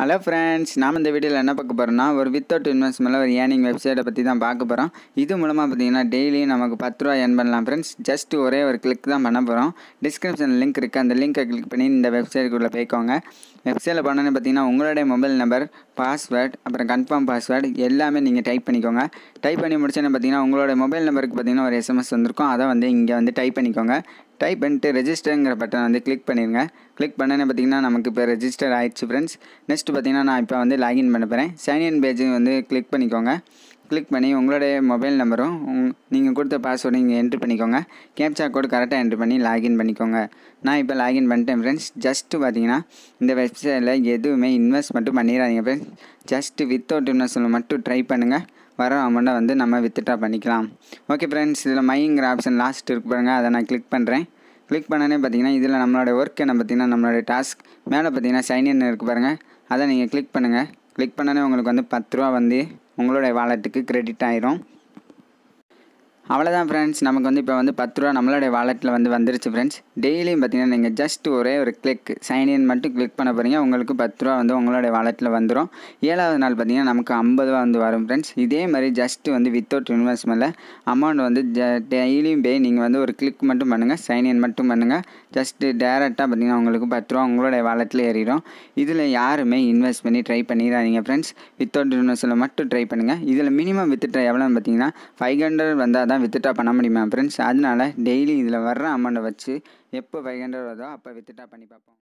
hello friends நாம் இந்த வீடியோவில் என்ன பார்க்க போகிறோம்னா ஒரு வித்தவுட் இன்வெஸ்ட்மெண்ட்டில் ஒரு ஏர்னிங் வெப்சைட்டை பற்றி தான் பார்க்க போகிறோம் இது மூலமாக பார்த்தீங்கன்னா டெய்லி நமக்கு பத்து ரூபா ஏர்ன் பண்ணலாம் ஃப்ரெண்ட்ஸ் ஜஸ்ட் ஒரே ஒரு கிளிக் தான் பண்ண போகிறோம் டிஸ்கிரிப்ஷன் லிங்க் இருக்குது அந்த லிங்க்கை கிளிக் பண்ணி இந்த வெப்சைட்டுக்குள்ளே போய்க்கோங்க வெப்சைட்டில் பண்ணனு பார்த்தீங்கன்னா உங்களுடைய மொபைல் நம்பர் பாஸ்வேர்ட் அப்புறம் கன்ஃபார்ம் பாஸ்வேர்டு எல்லாமே நீங்கள் டைப் பண்ணிக்கோங்க டைப் பண்ணி முடிச்சோன்னு பார்த்தீங்கன்னா உங்களோட மொபைல் நம்பருக்கு பார்த்தீங்கன்னா ஒரு எஸ்எம்எஸ் வந்திருக்கும் அதை வந்து இங்கே வந்து டைப் பண்ணிக்கோங்க டைப் பண்ணிட்டு ரெஜிஸ்டருங்கிற பட்டன் வந்து கிளிக் பண்ணிடுங்க கிளிக் பண்ணனே பார்த்தீங்கன்னா நமக்கு இப்போ ரெஜிஸ்டர் ஆயிடுச்சு ஃப்ரெண்ட்ஸ் நெக்ஸ்ட் பார்த்தீங்கன்னா நான் இப்போ வந்து லாகின் பண்ண போகிறேன் சைன்இன் பேஜ் வந்து கிளிக் பண்ணிக்கோங்க கிளிக் பண்ணி உங்களுடைய மொபைல் நம்பரும் உங் நீங்கள் கொடுத்த பாஸ்வேர்டு நீங்கள் என்ட்ரு பண்ணிக்கோங்க கேப்சா கோடு கரெக்டாக என்ட்ரு பண்ணி லாகின் பண்ணிக்கோங்க நான் இப்போ லாகின் பண்ணிட்டேன் ஃப்ரெண்ட்ஸ் ஜஸ்ட்டு பார்த்தீங்கன்னா இந்த வெப்சைட்டில் எதுவுமே இன்வெஸ்ட் மட்டும் பண்ணிடாதீங்க ஃப்ரெண்ட்ஸ் ஜஸ்ட்டு வித்தவுட் இன்வெஸ்ட்மெண்ட் மட்டும் ட்ரை பண்ணுங்கள் வர அமௌண்ட்டை வந்து நம்ம வித்துட்டா பண்ணிக்கலாம் ஓகே ஃப்ரெண்ட்ஸ் இதில் மைங்கிற ஆப்ஷன் லாஸ்ட் இருக்கு பாருங்க அதை நான் கிளிக் பண்ணுறேன் கிளிக் பண்ணோன்னே பார்த்தீங்கன்னா இதில் நம்மளோட ஒர்க் என்ன பார்த்தீங்கன்னா நம்மளோட டாஸ்க் மேலே பார்த்தீங்கன்னா இன் இருக்குது பாருங்கள் அதை நீங்கள் கிளிக் பண்ணுங்கள் கிளிக் பண்ணனே உங்களுக்கு வந்து பத்து ரூபா வந்து உங்களுடைய வாலெட்டுக்கு கிரெடிட் ஆயிரும் அவ்வளோதான் ஃப்ரெண்ட்ஸ் நமக்கு வந்து இப்போ வந்து பத்து ரூபா நம்மளுடைய வாலெட்டில் வந்து வந்துருச்சு ஃப்ரெண்ட்ஸ் டெய்லியும் பார்த்தீங்கன்னா நீங்கள் ஜஸ்ட் ஒரே ஒரு கிளிக் சைன்இன் மட்டும் கிளிக் பண்ண போகிறீங்க உங்களுக்கு பத்து ரூபா வந்து உங்களுடைய வாலெட்டில் வந்துடும் ஏழாவது நாள் பார்த்தீங்கன்னா நமக்கு ஐம்பது ரூபா வந்து வரும் ஃப்ரெண்ட்ஸ் இதே மாதிரி ஜஸ்ட் வந்து வித்தவுட் இன்வெஸ்ட்மெண்ட்டில் அமௌண்ட் வந்து டெய்லியும் போய் நீங்கள் வந்து ஒரு கிளிக் மட்டும் பண்ணுங்கள் சைன்இன் மட்டும் பண்ணுங்கள் ஜஸ்ட்டு டேரெக்டாக பார்த்தீங்கன்னா உங்களுக்கு பத்து ரூபா உங்களுடைய வாலெட்டில் ஏறிடும் இதில் யாருமே இன்வெஸ்ட் பண்ணி ட்ரை பண்ணிடாதீங்க ஃப்ரெண்ட்ஸ் வித்தவுட் இன்வெஸ்ட்டில் மட்டும் ட்ரை பண்ணுங்கள் இதில் மினிமம் வித்துட்டு எவ்வளோன்னு பார்த்தீங்கன்னா ஃபைவ் ஹண்ட்ரட் வந்தால் தான் தான் வித்துட்டா பண்ண முடியுமா ஃப்ரெண்ட்ஸ் அதனால டெய்லி இதில் வர்ற அமௌண்ட்டை வச்சு எப்போ ஹண்ட்ரட் வருதோ அப்போ வித்துட்டா பண்ணி பார்ப்போம்